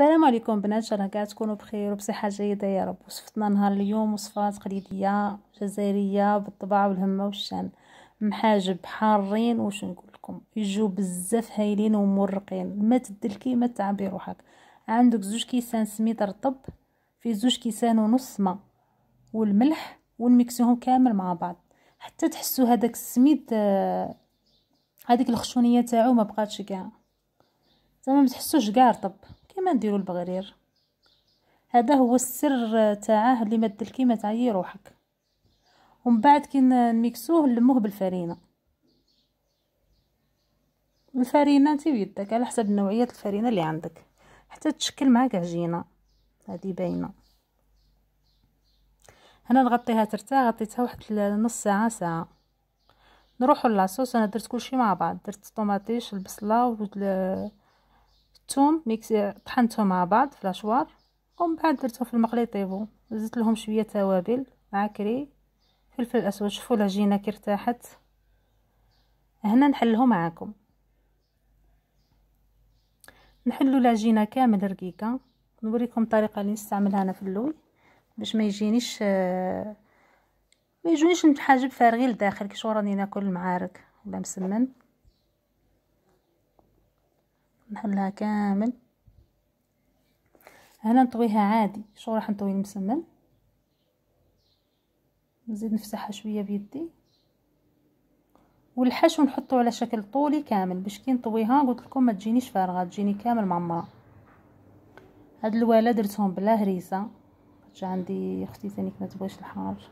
السلام عليكم بنات شرها كاع تكونوا بخير وبصحه جيده يا رب وصفتنا نهار اليوم وصفه تقليديه جزائريه بالطبع والهمه والشان محاجب حارين واش نقول لكم يجوا بزاف هايلين ومرقين ما تدلكي ما تعبي روحك عندك زوج كيسان سميد رطب في زوج كيسان ونص ماء والملح ونمكسيهم كامل مع بعض حتى تحسوا هذاك السميد آه، هذيك الخشونيه تاعو ما بقاتش كاع زعما ما تحسوش كاع رطب كما نديرو البغرير هذا هو السر تاعه اللي ما تدلكي ما تعيي روحك ومن بعد كي نميكسوه نلموه بالفرينه الفرينه انت بيدك على حسب نوعيه الفرينه اللي عندك حتى تشكل معاك عجينه هذه باينه هنا نغطيها ترتاح غطيتها واحد نص ساعه ساعه نروحوا للاصوص انا درت كلشي مع بعض درت الطوماطيش البصله الثوم ميكس طحنتهم مع بعض في لاشوار ومن بعد درتهم في المقلي يطيبوا زدت لهم شويه توابل عكري فلفل اسود شوفوا العجينه كي ارتاحت هنا نحلهم معاكم نحلو العجينه كامل رقيقه نوريكم الطريقه اللي نستعملها انا في اللوي باش ما يجينيش ما يجونيش نتحاجب فارغين لداخل كي راني ناكل المعارك ولا مسمن نحلها كامل هنا نطويها عادي شو راح نطوي المسمن نزيد نفسحها شويه بيدي والحشو نحطه على شكل طولي كامل باش كي نطويها قلت لكم ما تجينيش فارغه تجيني كامل معمره هاد الواله درتهم بلا هريسه جا عندي اختي ثاني ما تبغيش الحار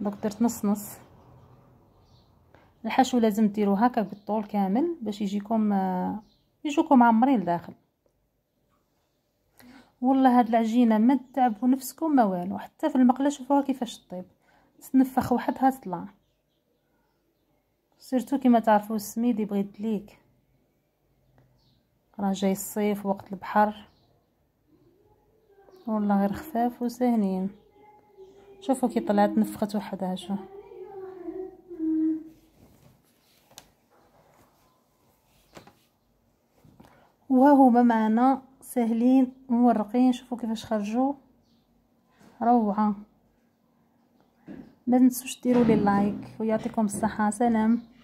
دونك درت نص نص الحشو لازم ديروه هكا بالطول كامل باش يجيكم آه يجوكم معمرين لداخل والله هاد العجينه ما تعبوا نفسكم ما والو حتى في المقله شوفوها كيفاش طيب تنفخ وحدها تطلع سيرتو كيما تعرفوا السميد يبغي يدليك راه جاي الصيف وقت البحر والله غير خفاف وساهلين شوفوا كي طلعت نفخت وحدها شوف وهما معنا ساهلين مورقين شوفوا كيفاش خرجوا روعه ما تنسوش ديروا لي لايك ويعطيكم الصحه سلام